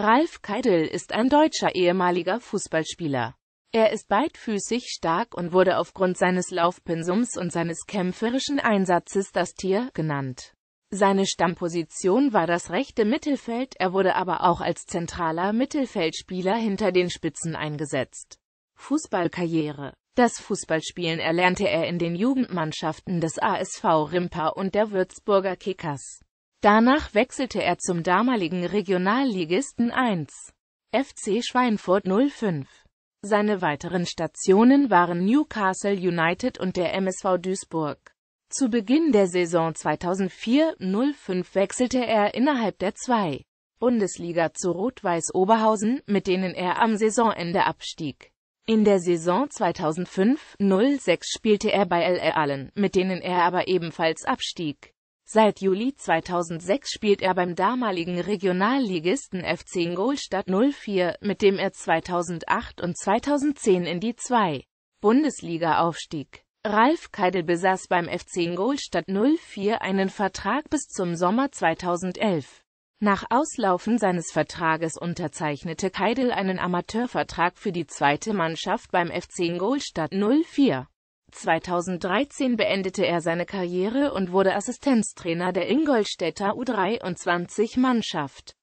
Ralf Keidel ist ein deutscher ehemaliger Fußballspieler. Er ist beidfüßig stark und wurde aufgrund seines Laufpensums und seines kämpferischen Einsatzes das Tier genannt. Seine Stammposition war das rechte Mittelfeld, er wurde aber auch als zentraler Mittelfeldspieler hinter den Spitzen eingesetzt. Fußballkarriere Das Fußballspielen erlernte er in den Jugendmannschaften des ASV Rimpa und der Würzburger Kickers. Danach wechselte er zum damaligen Regionalligisten 1 FC Schweinfurt 05. Seine weiteren Stationen waren Newcastle United und der MSV Duisburg. Zu Beginn der Saison 2004-05 wechselte er innerhalb der 2. Bundesliga zu Rot-Weiß Oberhausen, mit denen er am Saisonende abstieg. In der Saison 2005-06 spielte er bei LR Allen, mit denen er aber ebenfalls abstieg. Seit Juli 2006 spielt er beim damaligen Regionalligisten FC Ingolstadt 04, mit dem er 2008 und 2010 in die 2 Bundesliga aufstieg. Ralf Keidel besaß beim FC Ingolstadt 04 einen Vertrag bis zum Sommer 2011. Nach Auslaufen seines Vertrages unterzeichnete Keidel einen Amateurvertrag für die zweite Mannschaft beim FC Ingolstadt 04. 2013 beendete er seine Karriere und wurde Assistenztrainer der Ingolstädter U23-Mannschaft